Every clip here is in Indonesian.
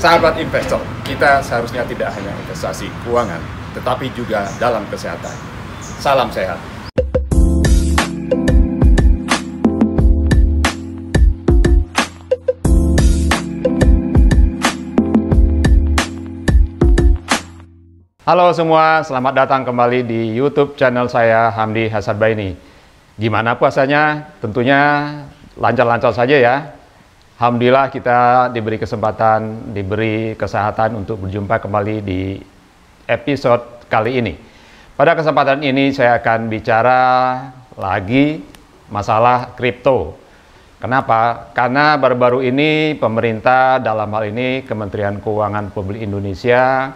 Sahabat investor, kita seharusnya tidak hanya investasi keuangan, tetapi juga dalam kesehatan. Salam sehat. Halo semua, selamat datang kembali di YouTube channel saya Hamdi Hasan Gimana puasanya? Tentunya lancar-lancar saja ya. Alhamdulillah kita diberi kesempatan, diberi kesehatan untuk berjumpa kembali di episode kali ini. Pada kesempatan ini saya akan bicara lagi masalah kripto. Kenapa? Karena baru-baru ini pemerintah dalam hal ini Kementerian Keuangan Publik Indonesia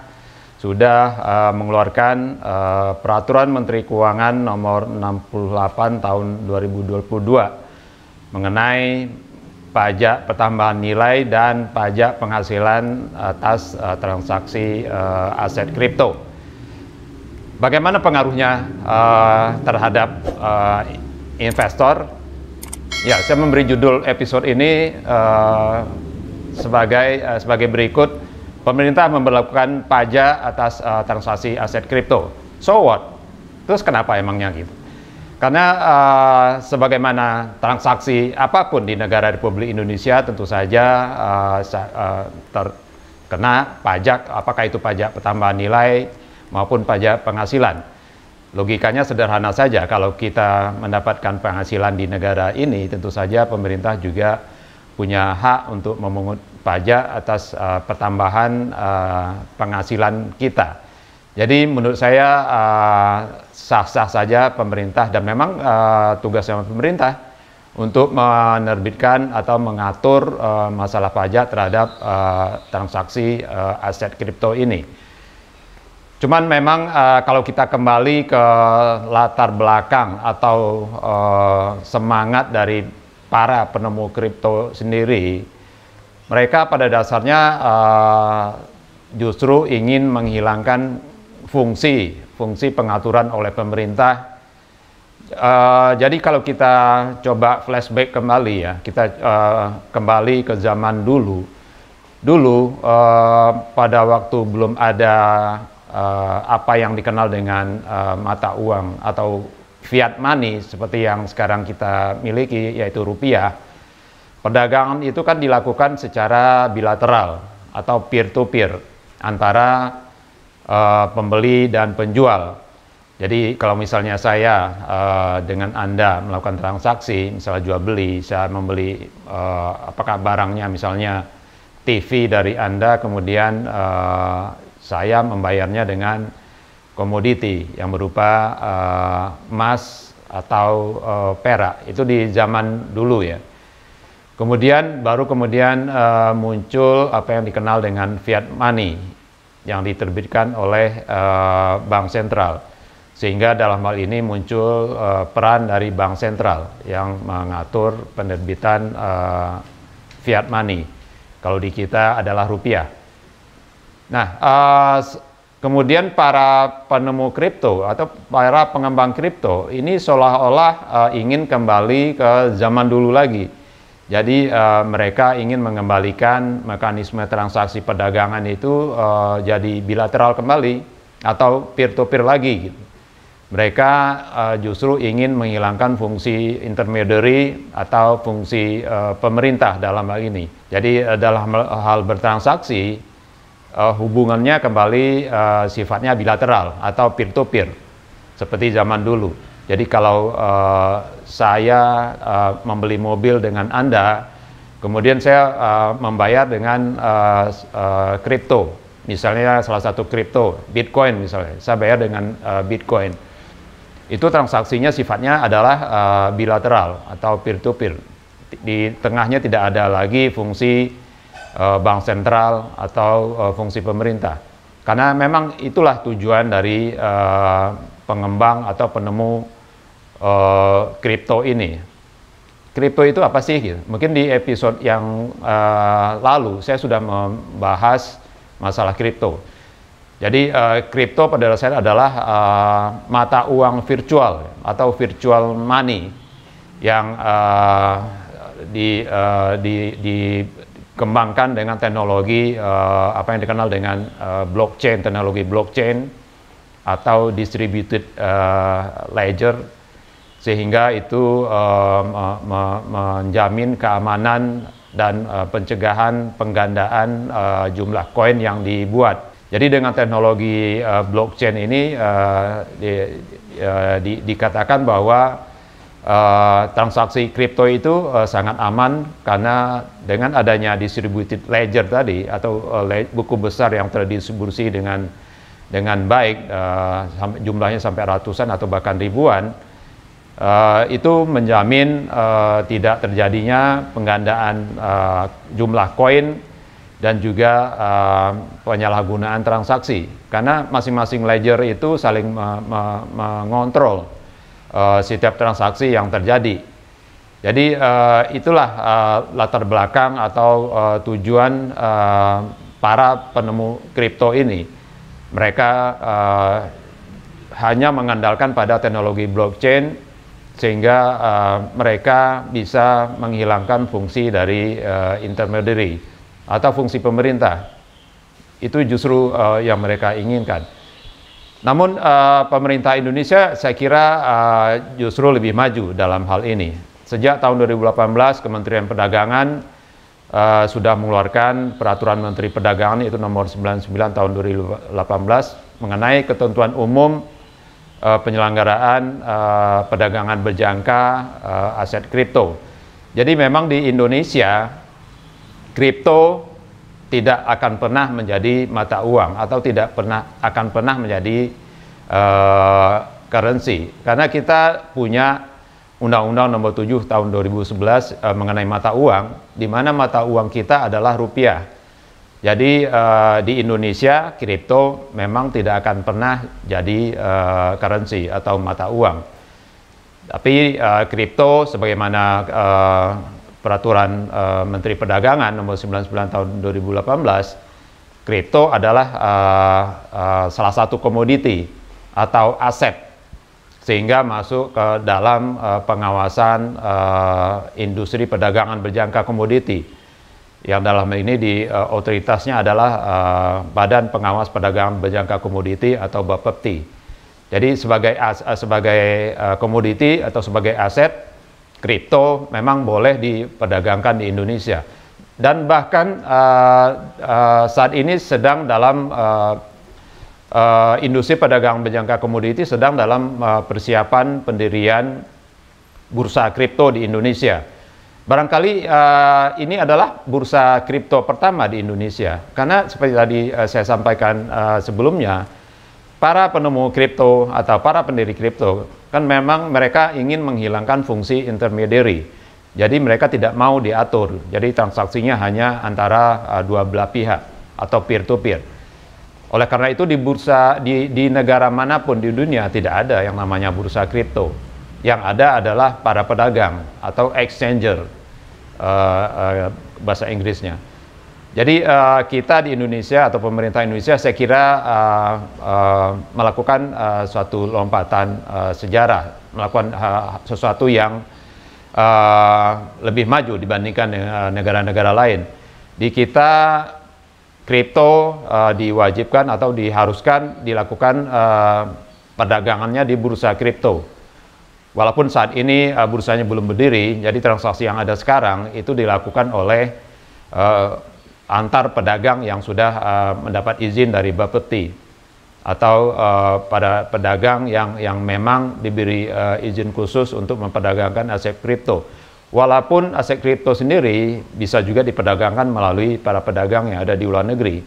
sudah uh, mengeluarkan uh, peraturan Menteri Keuangan nomor 68 tahun 2022 mengenai pajak pertambahan nilai dan pajak penghasilan atas eh, transaksi eh, aset kripto. Bagaimana pengaruhnya eh, terhadap investor? Ya, saya memberi judul episode ini sebagai sebagai berikut: pemerintah memperlakukan pajak atas transaksi aset kripto. So what? Terus kenapa emangnya gitu? Karena uh, sebagaimana transaksi apapun di negara Republik Indonesia tentu saja uh, terkena pajak, apakah itu pajak pertambahan nilai maupun pajak penghasilan. Logikanya sederhana saja, kalau kita mendapatkan penghasilan di negara ini, tentu saja pemerintah juga punya hak untuk memungut pajak atas uh, pertambahan uh, penghasilan kita. Jadi menurut saya eh, sah-sah saja pemerintah dan memang uh, eh, tugasnya pemerintah untuk menerbitkan atau mengatur eh, masalah pajak terhadap transaksi aset kripto ini. Cuman memang uh, kalau kita kembali ke latar belakang atau uh, semangat dari para penemu kripto sendiri, mereka pada dasarnya uh, justru ingin menghilangkan fungsi fungsi pengaturan oleh pemerintah. Uh, jadi kalau kita coba flashback kembali ya, kita uh, kembali ke zaman dulu. Dulu uh, pada waktu belum ada uh, apa yang dikenal dengan uh, mata uang atau fiat money seperti yang sekarang kita miliki yaitu rupiah. Perdagangan itu kan dilakukan secara bilateral atau peer to peer antara uh, pembeli dan penjual. Jadi kalau misalnya saya uh, dengan Anda melakukan transaksi, misalnya jual beli, saya membeli uh, apakah barangnya misalnya TV dari Anda, kemudian uh, saya membayarnya dengan komoditi yang berupa uh, emas atau uh, perak. Itu di zaman dulu ya. Kemudian baru kemudian uh, muncul apa yang dikenal dengan fiat money yang diterbitkan oleh uh, bank sentral. Sehingga dalam hal ini muncul uh, peran dari bank sentral yang mengatur penerbitan uh, fiat money. Kalau di kita adalah rupiah. Nah, uh, kemudian para penemu kripto atau para pengembang kripto ini seolah-olah uh, ingin kembali ke zaman dulu lagi jadi uh, mereka ingin mengembalikan mekanisme transaksi perdagangan itu uh, jadi bilateral kembali atau peer to peer lagi gitu. Mereka uh, justru ingin menghilangkan fungsi intermediary atau fungsi uh, pemerintah dalam hal ini. Jadi uh, dalam hal bertransaksi uh, hubungannya kembali uh, sifatnya bilateral atau peer to peer seperti zaman dulu. Jadi kalau uh, saya uh, membeli mobil dengan Anda, kemudian saya uh, membayar dengan uh, uh, misalnya salah satu kripto, Bitcoin misalnya, saya bayar dengan uh, Bitcoin. Itu transaksinya sifatnya adalah uh, bilateral atau peer-to-peer. -peer. Di tengahnya tidak ada lagi fungsi uh, bank sentral atau uh, fungsi pemerintah. Karena memang itulah tujuan dari uh, pengembang atau penemu Eh, kripto uh, ini. Kripto itu apa sih? Gitu. Mungkin di episode yang uh, lalu saya sudah membahas masalah kripto. Jadi eh, kripto uh, pada dasarnya adalah uh, mata uang virtual atau virtual money yang uh, di, uh, di, dikembangkan dengan teknologi uh, apa yang dikenal dengan uh, blockchain, teknologi blockchain atau distributed uh, ledger sehingga itu uh, menjamin keamanan dan uh, pencegahan penggandaan uh, jumlah koin yang dibuat. Jadi dengan teknologi uh, blockchain ini uh, di, uh, di, dikatakan bahwa Uh, transaksi kripto itu uh, sangat aman karena dengan adanya distributed ledger tadi atau uh, le buku besar yang terdistribusi dengan dengan baik uh, jumlahnya sampai ratusan atau bahkan ribuan Uh, itu menjamin uh, tidak terjadinya penggandaan uh, jumlah koin dan juga uh, penyalahgunaan transaksi karena masing-masing ledger itu saling me me mengontrol uh, setiap transaksi yang terjadi. Jadi uh, itulah uh, latar belakang atau uh, tujuan uh, para penemu kripto ini. Mereka uh, hanya mengandalkan pada teknologi blockchain sehingga uh, mereka bisa menghilangkan fungsi dari uh, intermediary atau fungsi pemerintah. Itu justru uh, yang mereka inginkan. Namun uh, pemerintah Indonesia saya kira uh, justru lebih maju dalam hal ini. Sejak tahun 2018 Kementerian Perdagangan uh, sudah mengeluarkan peraturan Menteri Perdagangan itu nomor 99 tahun 2018 mengenai ketentuan umum Eh, penyelenggaraan uh, perdagangan berjangka uh, aset kripto. Jadi memang di Indonesia kripto tidak akan pernah menjadi mata uang atau tidak pernah akan pernah menjadi uh, currency karena kita punya Undang-Undang Nomor 7 Tahun 2011 uh, mengenai mata uang di mana mata uang kita adalah rupiah jadi uh, di Indonesia kripto memang tidak akan pernah jadi uh, currency atau mata uang. Tapi uh, kripto sebagaimana uh, peraturan uh, Menteri Perdagangan nomor 99 tahun 2018, kripto adalah uh, uh, salah satu komoditi atau aset sehingga masuk ke dalam uh, pengawasan uh, industri perdagangan berjangka komoditi yang dalam ini di uh, otoritasnya adalah uh, Badan Pengawas Perdagangan Berjangka Komoditi atau Bapepti. Jadi sebagai as, uh, sebagai uh, komoditi atau sebagai aset kripto memang boleh diperdagangkan di Indonesia dan bahkan uh, uh, saat ini sedang dalam uh, uh, industri perdagangan berjangka komoditi sedang dalam uh, persiapan pendirian bursa kripto di Indonesia Barangkali uh, ini adalah bursa kripto pertama di Indonesia, karena seperti tadi uh, saya sampaikan uh, sebelumnya, para penemu kripto atau para pendiri kripto kan memang mereka ingin menghilangkan fungsi intermediary. Jadi mereka tidak mau diatur, jadi transaksinya hanya antara uh, dua belah pihak atau peer to peer. Oleh karena itu di bursa di, di negara manapun di dunia tidak ada yang namanya bursa kripto yang ada adalah para pedagang atau exchanger uh, uh, bahasa Inggrisnya. Jadi uh, kita di Indonesia atau pemerintah Indonesia saya kira uh, uh, melakukan uh, suatu lompatan uh, sejarah, melakukan uh, sesuatu yang uh, lebih maju dibandingkan negara-negara lain. Di kita kripto uh, diwajibkan atau diharuskan dilakukan uh, perdagangannya di bursa kripto Walaupun saat ini uh, bursanya belum berdiri, jadi transaksi yang ada sekarang itu dilakukan oleh uh, antar pedagang yang sudah uh, mendapat izin dari Bapeti atau uh, pada pedagang yang yang memang diberi uh, izin khusus untuk memperdagangkan aset kripto. Walaupun aset kripto sendiri bisa juga diperdagangkan melalui para pedagang yang ada di luar negeri.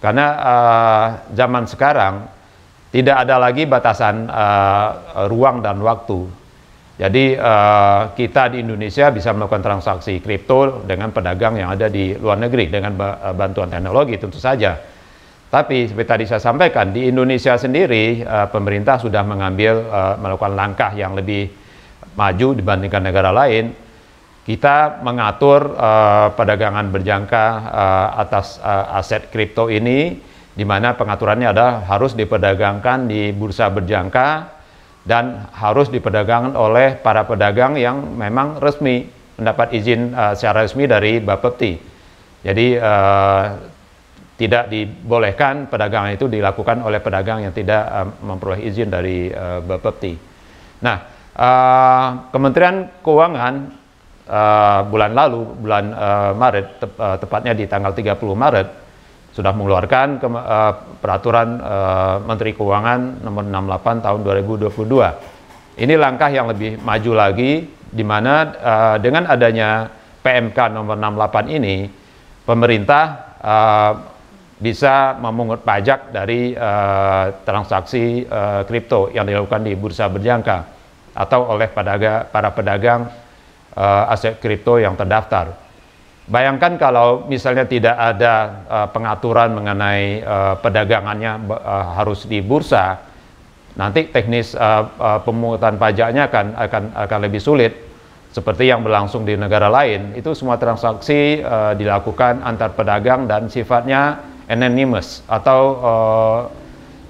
Karena uh, zaman sekarang tidak ada lagi batasan uh, ruang dan waktu jadi uh, kita di Indonesia bisa melakukan transaksi kripto dengan pedagang yang ada di luar negeri dengan eh, bantuan teknologi tentu saja. Tapi seperti tadi saya sampaikan di Indonesia sendiri uh, pemerintah sudah mengambil uh, melakukan langkah yang lebih maju dibandingkan negara lain. Kita mengatur uh, perdagangan berjangka uh, atas uh, aset kripto ini di mana pengaturannya ada harus diperdagangkan di bursa berjangka dan harus diperdagangkan oleh para pedagang yang memang resmi mendapat izin uh, secara resmi dari Bapepti. Jadi uh, tidak dibolehkan pedagang itu dilakukan oleh pedagang yang tidak uh, memperoleh izin dari uh, Bapepti. Nah, uh, Kementerian Keuangan uh, bulan lalu, bulan uh, Maret, te uh, tepatnya di tanggal 30 Maret, sudah mengeluarkan ke, uh, eh, peraturan uh, Menteri Keuangan nomor 68 tahun 2022. Ini langkah yang lebih maju lagi di mana uh, dengan adanya PMK nomor 68 ini pemerintah uh, bisa memungut pajak dari uh, transaksi uh, kripto yang dilakukan di bursa berjangka atau oleh pedaga, para pedagang uh, aset kripto yang terdaftar. Bayangkan kalau misalnya tidak ada uh, pengaturan mengenai uh, eh, pedagangannya uh, eh, harus di bursa, nanti teknis uh, uh, pemungutan pajaknya akan akan akan lebih sulit seperti yang berlangsung di negara lain. Itu semua transaksi uh, dilakukan antar pedagang dan sifatnya anonymous atau uh,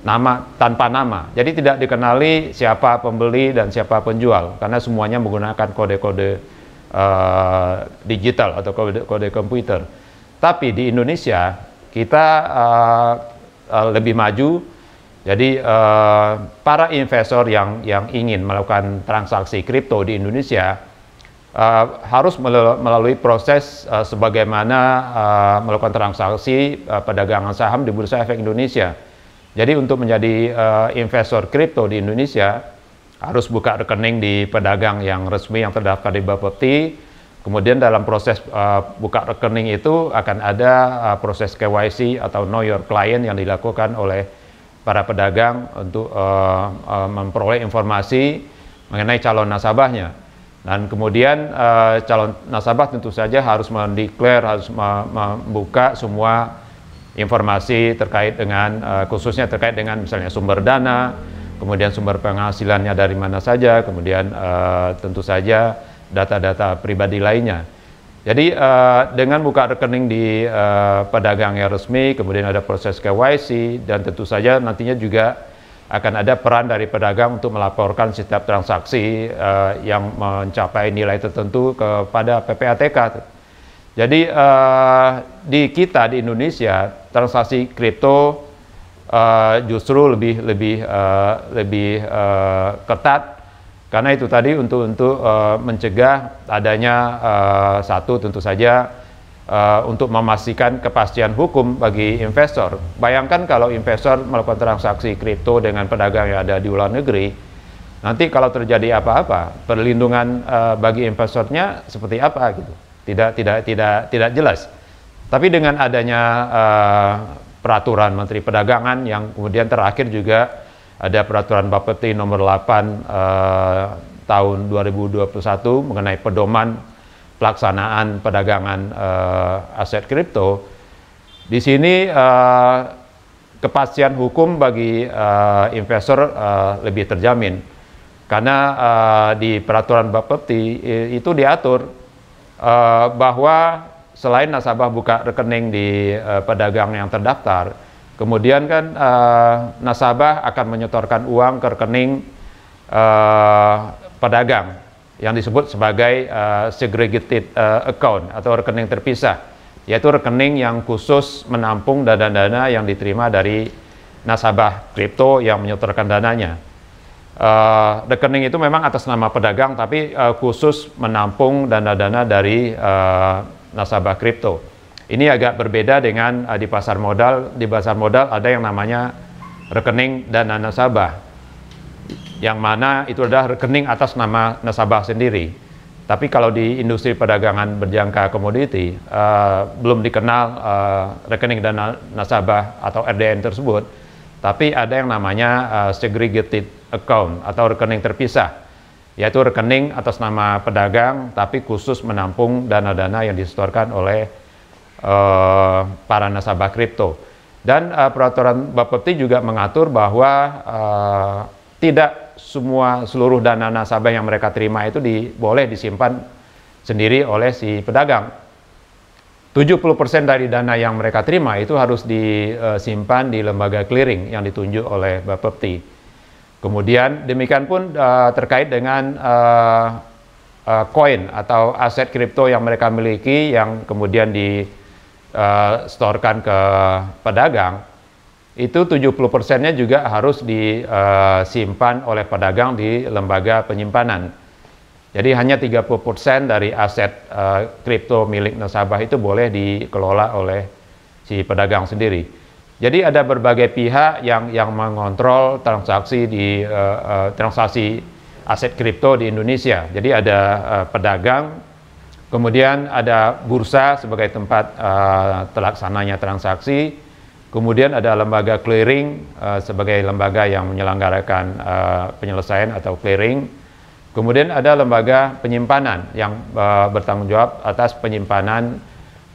nama tanpa nama. Jadi tidak dikenali siapa pembeli dan siapa penjual karena semuanya menggunakan kode-kode Eh, digital atau kode, kode komputer. Tapi di Indonesia kita uh, uh, lebih maju. Jadi uh, para investor yang yang ingin melakukan transaksi kripto di Indonesia uh, harus melalui proses uh, sebagaimana uh, melakukan transaksi uh, perdagangan saham di Bursa Efek Indonesia. Jadi untuk menjadi uh, investor kripto di Indonesia harus buka rekening di pedagang yang resmi yang terdaftar di Bapepti. Kemudian dalam proses uh, buka rekening itu akan ada uh, proses KYC atau know your client yang dilakukan oleh para pedagang untuk uh, uh, memperoleh informasi mengenai calon nasabahnya. Dan kemudian uh, calon nasabah tentu saja harus mendeklar, harus membuka semua informasi terkait dengan uh, khususnya terkait dengan misalnya sumber dana, kemudian sumber penghasilannya dari mana saja, kemudian uh, tentu saja data-data pribadi lainnya. Jadi uh, dengan buka rekening di uh, eh, pedagang yang resmi, kemudian ada proses KYC dan tentu saja nantinya juga akan ada peran dari pedagang untuk melaporkan setiap transaksi uh, yang mencapai nilai tertentu kepada PPATK. Jadi uh, di kita di Indonesia transaksi kripto uh, justru lebih lebih uh, lebih uh, ketat karena itu tadi untuk untuk uh, mencegah adanya uh, satu tentu saja uh, untuk memastikan kepastian hukum bagi investor. Bayangkan kalau investor melakukan transaksi kripto dengan pedagang yang ada di luar negeri, nanti kalau terjadi apa-apa, perlindungan uh, bagi investornya seperti apa gitu. Tidak tidak tidak tidak jelas. Tapi dengan adanya uh, peraturan Menteri Perdagangan yang kemudian terakhir juga ada peraturan Bapeti nomor 8 eh, tahun 2021 mengenai pedoman pelaksanaan perdagangan eh, aset kripto. Di sini eh, kepastian hukum bagi eh, investor eh, lebih terjamin karena uh, di peraturan Bapepti eh, itu diatur uh, bahwa selain nasabah buka rekening di uh, pedagang yang terdaftar, kemudian kan uh, nasabah akan menyetorkan uang ke rekening uh, pedagang yang disebut sebagai uh, segregated uh, account atau rekening terpisah, yaitu rekening yang khusus menampung dana-dana yang diterima dari nasabah kripto yang menyetorkan dananya. Uh, rekening itu memang atas nama pedagang, tapi uh, khusus menampung dana-dana dari uh, nasabah kripto. Ini agak berbeda dengan uh, di pasar modal. Di pasar modal ada yang namanya rekening dana nasabah. Yang mana itu adalah rekening atas nama nasabah sendiri. Tapi kalau di industri perdagangan berjangka komoditi uh, belum dikenal uh, rekening dana nasabah atau RDN tersebut, tapi ada yang namanya uh, segregated account atau rekening terpisah yaitu rekening atas nama pedagang tapi khusus menampung dana-dana yang disetorkan oleh uh, para nasabah kripto. Dan uh, peraturan Bapepti juga mengatur bahwa uh, tidak semua seluruh dana nasabah yang mereka terima itu di, boleh disimpan sendiri oleh si pedagang. 70% dari dana yang mereka terima itu harus disimpan di lembaga clearing yang ditunjuk oleh Bapepti. Kemudian demikian pun uh, terkait dengan uh, uh, atau aset kripto yang mereka miliki yang kemudian di uh, storekan ke pedagang itu 70 persennya juga harus disimpan oleh pedagang di lembaga penyimpanan. Jadi hanya 30 persen dari aset kripto milik nasabah itu boleh dikelola oleh si pedagang sendiri. Jadi ada berbagai pihak yang yang mengontrol transaksi di uh, uh, transaksi aset kripto di Indonesia. Jadi ada uh, pedagang, kemudian ada bursa sebagai tempat uh, terlaksananya transaksi, kemudian ada lembaga clearing uh, sebagai lembaga yang menyelenggarakan uh, penyelesaian atau clearing, kemudian ada lembaga penyimpanan yang uh, bertanggung jawab atas penyimpanan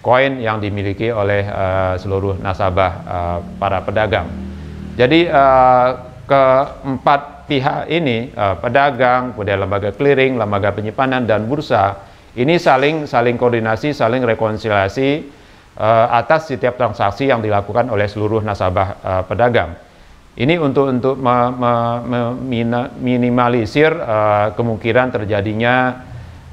koin yang dimiliki oleh uh, seluruh nasabah uh, para pedagang. Jadi uh, keempat pihak ini uh, pedagang, kemudian lembaga clearing, lembaga penyimpanan dan bursa ini saling saling koordinasi, saling rekonsiliasi uh, atas setiap transaksi yang dilakukan oleh seluruh nasabah uh, pedagang. Ini untuk untuk meminimalisir me, me, uh, kemungkinan terjadinya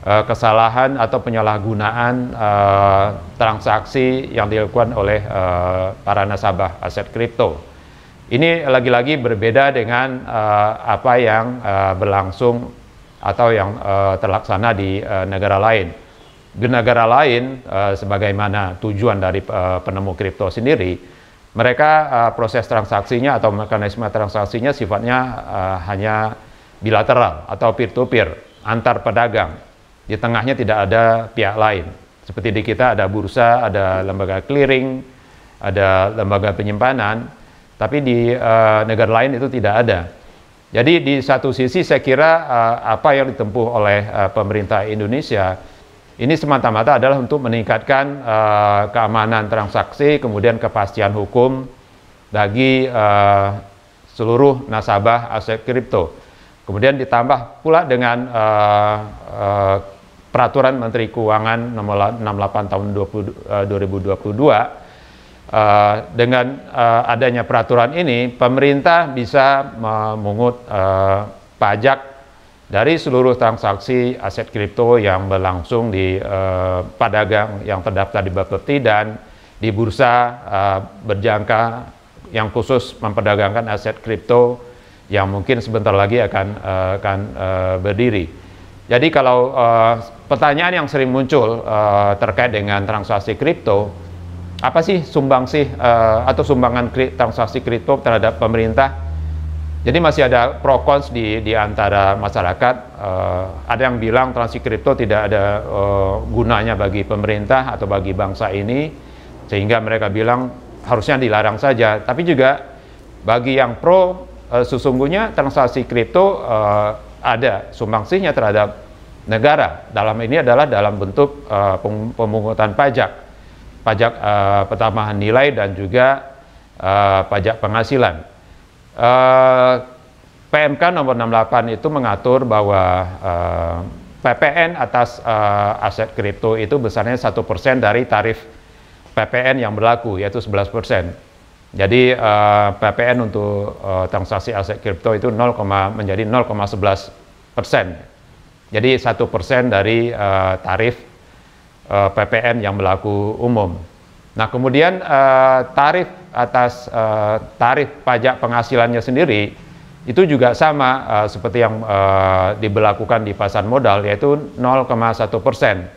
Eh, kesalahan atau penyalahgunaan uh, transaksi yang dilakukan oleh uh, para nasabah aset kripto. Ini lagi-lagi berbeda dengan uh, apa yang uh, berlangsung atau yang uh, terlaksana di uh, negara lain. Di negara lain, uh, sebagaimana tujuan dari uh, penemu kripto sendiri, mereka uh, proses transaksinya atau mekanisme transaksinya sifatnya uh, hanya bilateral atau peer to peer antar pedagang. Di tengahnya tidak ada pihak lain. Seperti di kita ada bursa, ada lembaga clearing, ada lembaga penyimpanan, tapi di uh, negara lain itu tidak ada. Jadi di satu sisi saya kira uh, apa yang ditempuh oleh uh, pemerintah Indonesia ini semata-mata adalah untuk meningkatkan uh, keamanan transaksi, kemudian kepastian hukum bagi uh, seluruh nasabah aset kripto. Kemudian ditambah pula dengan uh, uh, peraturan Menteri Keuangan nomor 68 tahun 20, uh, 2022 Uh, dengan uh, adanya peraturan ini, pemerintah bisa memungut uh, pajak dari seluruh transaksi aset kripto yang berlangsung di uh, pedagang yang terdaftar di Bapepti dan di bursa uh, berjangka yang khusus memperdagangkan aset kripto yang mungkin sebentar lagi akan uh, akan uh, berdiri. Jadi kalau uh, pertanyaan yang sering muncul uh, terkait dengan transaksi kripto, apa sih sumbangsih uh, eh, atau sumbangan kri transaksi kripto terhadap pemerintah? Jadi masih ada pro cons di, di antara masyarakat. Uh, ada yang bilang transaksi kripto tidak ada uh, gunanya bagi pemerintah atau bagi bangsa ini, sehingga mereka bilang harusnya dilarang saja. Tapi juga bagi yang pro, uh, sesungguhnya transaksi kripto uh, ada sumbangsihnya terhadap negara. Dalam ini adalah dalam bentuk uh, pemungutan pajak, pajak uh, pertambahan nilai dan juga uh, pajak penghasilan. Uh, PMK nomor 68 itu mengatur bahwa uh, PPN atas uh, aset kripto itu besarnya satu persen dari tarif PPN yang berlaku yaitu 11 persen. Jadi uh, PPN untuk uh, transaksi aset kripto itu 0, menjadi 0,11 persen. Jadi satu persen dari uh, tarif uh, eh, PPN yang berlaku umum. Nah kemudian uh, tarif atas uh, tarif pajak penghasilannya sendiri itu juga sama uh, seperti yang uh, diberlakukan di pasar modal yaitu 0,1 persen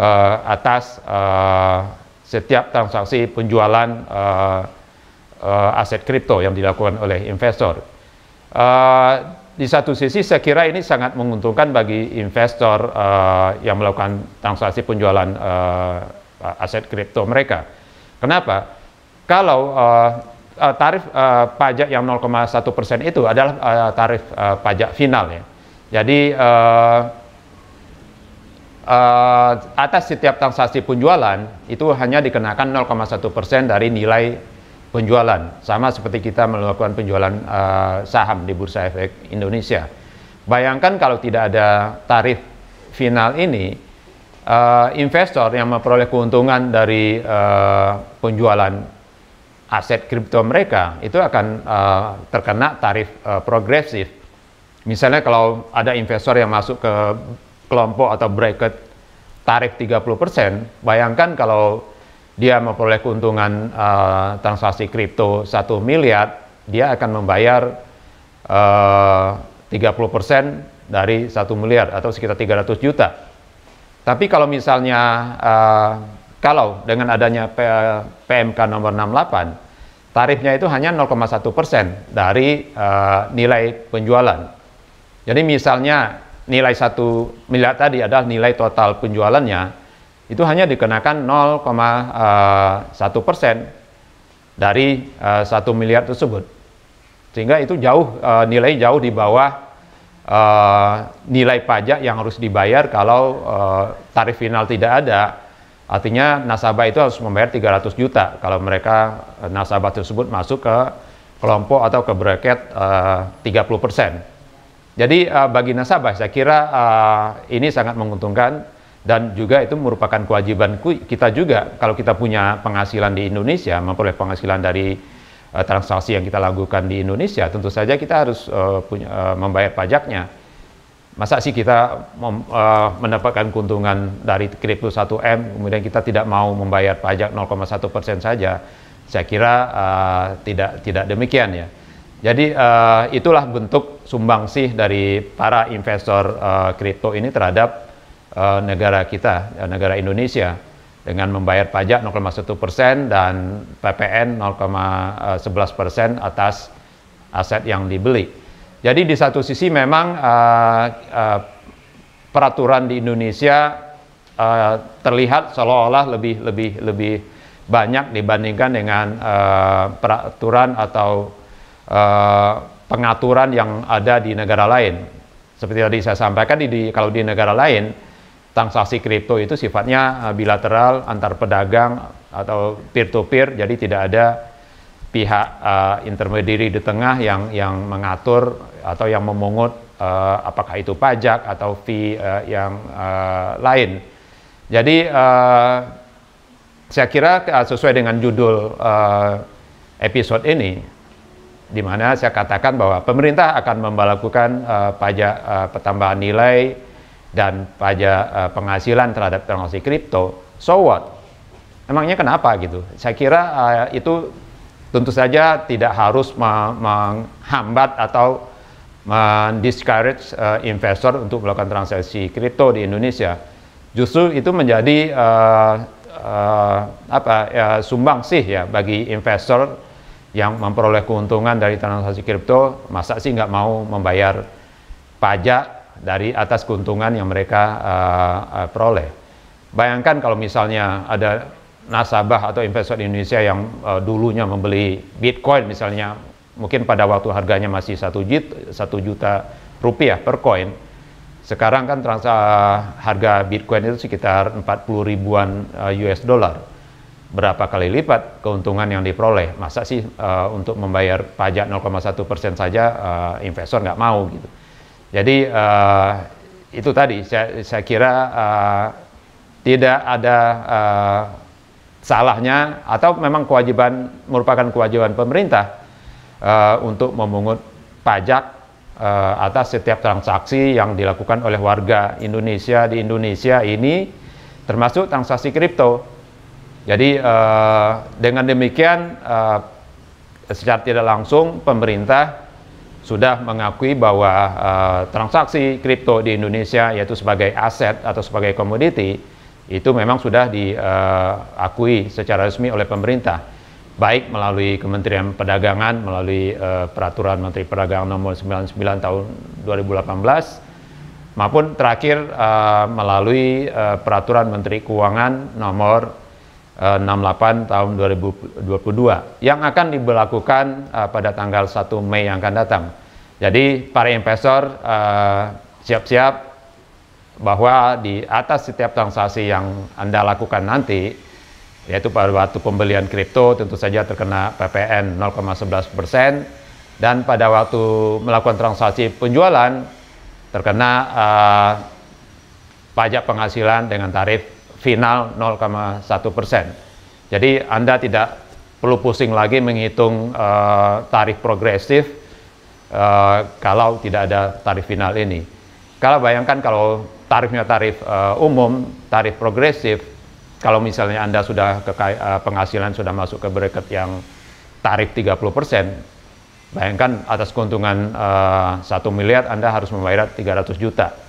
uh, atas uh, setiap transaksi penjualan uh, uh, aset kripto yang dilakukan oleh investor. Uh, di satu sisi saya kira ini sangat menguntungkan bagi investor uh, yang melakukan transaksi penjualan uh, aset kripto mereka. Kenapa? Kalau uh, tarif uh, pajak yang 0,1 persen itu adalah uh, tarif uh, pajak final ya. Jadi uh, uh, atas setiap transaksi penjualan itu hanya dikenakan 0,1 persen dari nilai penjualan sama seperti kita melakukan penjualan uh, saham di Bursa Efek Indonesia. Bayangkan kalau tidak ada tarif final ini, uh, investor yang memperoleh keuntungan dari uh, penjualan aset kripto mereka itu akan uh, terkena tarif uh, progresif. Misalnya kalau ada investor yang masuk ke kelompok atau bracket tarif 30%, bayangkan kalau dia memperoleh keuntungan uh, transaksi kripto 1 miliar, dia akan membayar eh, uh, 30% dari 1 miliar atau sekitar 300 juta. Tapi kalau misalnya uh, kalau dengan adanya P PMK nomor 68, tarifnya itu hanya 0,1% dari uh, nilai penjualan. Jadi misalnya nilai 1 miliar tadi adalah nilai total penjualannya, itu hanya dikenakan 0,1 eh, persen dari eh, satu miliar tersebut, sehingga itu jauh eh, nilai jauh di bawah nilai pajak yang harus dibayar kalau tarif final tidak ada. Artinya nasabah itu harus membayar 300 juta kalau mereka nasabah tersebut masuk ke kelompok atau ke bracket uh, 30 persen. Jadi bagi nasabah saya kira ini sangat menguntungkan dan juga itu merupakan kewajiban kita juga kalau kita punya penghasilan di Indonesia memperoleh penghasilan dari uh, transaksi yang kita lakukan di Indonesia tentu saja kita harus uh, punya, uh, membayar pajaknya masa sih kita mem, uh, mendapatkan keuntungan dari kripto 1M kemudian kita tidak mau membayar pajak 0,1 persen saja saya kira uh, tidak tidak demikian ya jadi uh, itulah bentuk sumbangsih dari para investor kripto uh, ini terhadap uh, negara kita, uh, negara Indonesia dengan membayar pajak 0,1 persen dan PPN 0,11 persen atas aset yang dibeli. Jadi di satu sisi memang uh, uh, peraturan di Indonesia uh, terlihat seolah-olah lebih lebih lebih banyak dibandingkan dengan uh, peraturan atau uh, pengaturan yang ada di negara lain. Seperti tadi saya sampaikan di, di kalau di negara lain transaksi kripto itu sifatnya eh, bilateral antar pedagang atau peer to peer jadi tidak ada pihak uh, intermediary di tengah yang yang mengatur atau yang memungut uh, apakah itu pajak atau fee uh, yang uh, lain. Jadi uh, saya kira sesuai dengan judul uh, episode ini di mana saya katakan bahwa pemerintah akan melakukan uh, pajak uh, pertambahan nilai dan pajak uh, eh, penghasilan terhadap transaksi kripto, so what? Emangnya kenapa gitu? Saya kira uh, itu tentu saja tidak harus menghambat atau mendiscourage uh, investor untuk melakukan transaksi kripto di Indonesia. Justru itu menjadi uh, uh, apa ya, Sumbang sih ya bagi investor yang memperoleh keuntungan dari transaksi kripto, masa sih nggak mau membayar pajak dari atas keuntungan yang mereka uh, uh, peroleh. Bayangkan kalau misalnya ada nasabah atau investor Indonesia yang uh, dulunya membeli Bitcoin misalnya, mungkin pada waktu harganya masih satu juta, juta rupiah per koin, sekarang kan transa harga Bitcoin itu sekitar 40 ribuan uh, US dollar berapa kali lipat keuntungan yang diperoleh. Masa sih uh, untuk membayar pajak 0,1 persen saja uh, investor nggak mau gitu. Jadi uh, itu tadi saya, saya kira uh, tidak ada uh, salahnya atau memang kewajiban merupakan kewajiban pemerintah uh, untuk memungut pajak uh, atas setiap transaksi yang dilakukan oleh warga Indonesia di Indonesia ini termasuk transaksi kripto. Jadi uh, dengan demikian uh, secara tidak langsung pemerintah sudah mengakui bahwa uh, transaksi kripto di Indonesia yaitu sebagai aset atau sebagai komoditi itu memang sudah diakui eh, uh, secara resmi oleh pemerintah baik melalui Kementerian Perdagangan melalui uh, peraturan Menteri Perdagangan nomor 99 tahun 2018 maupun terakhir uh, melalui uh, peraturan Menteri Keuangan nomor 68 eh, tahun 2022 yang akan diberlakukan uh, pada tanggal 1 Mei yang akan datang. Jadi para investor eh, siap-siap uh, bahwa di atas setiap transaksi yang Anda lakukan nanti yaitu pada waktu pembelian kripto tentu saja terkena PPN 0,11% dan pada waktu melakukan transaksi penjualan terkena uh, pajak penghasilan dengan tarif final 0,1 persen. Jadi Anda tidak perlu pusing lagi menghitung uh, tarif progresif uh, kalau tidak ada tarif final ini. Kalau bayangkan kalau tarifnya tarif uh, umum, tarif progresif, kalau misalnya Anda sudah ke, uh, penghasilan sudah masuk ke bracket yang tarif 30%, persen, bayangkan atas keuntungan uh, 1 miliar Anda harus membayar 300 juta.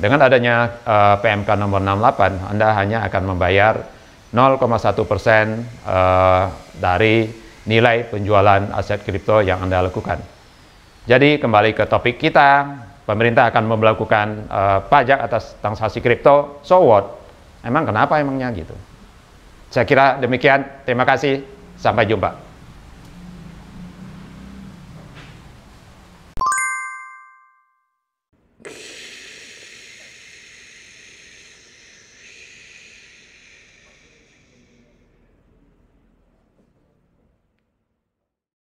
Dengan adanya uh, eh, PMK nomor 68, Anda hanya akan membayar 0,1 persen uh, dari nilai penjualan aset kripto yang Anda lakukan. Jadi kembali ke topik kita, pemerintah akan melakukan uh, eh, pajak atas transaksi kripto, so what? Emang kenapa emangnya gitu? Saya kira demikian, terima kasih, sampai jumpa.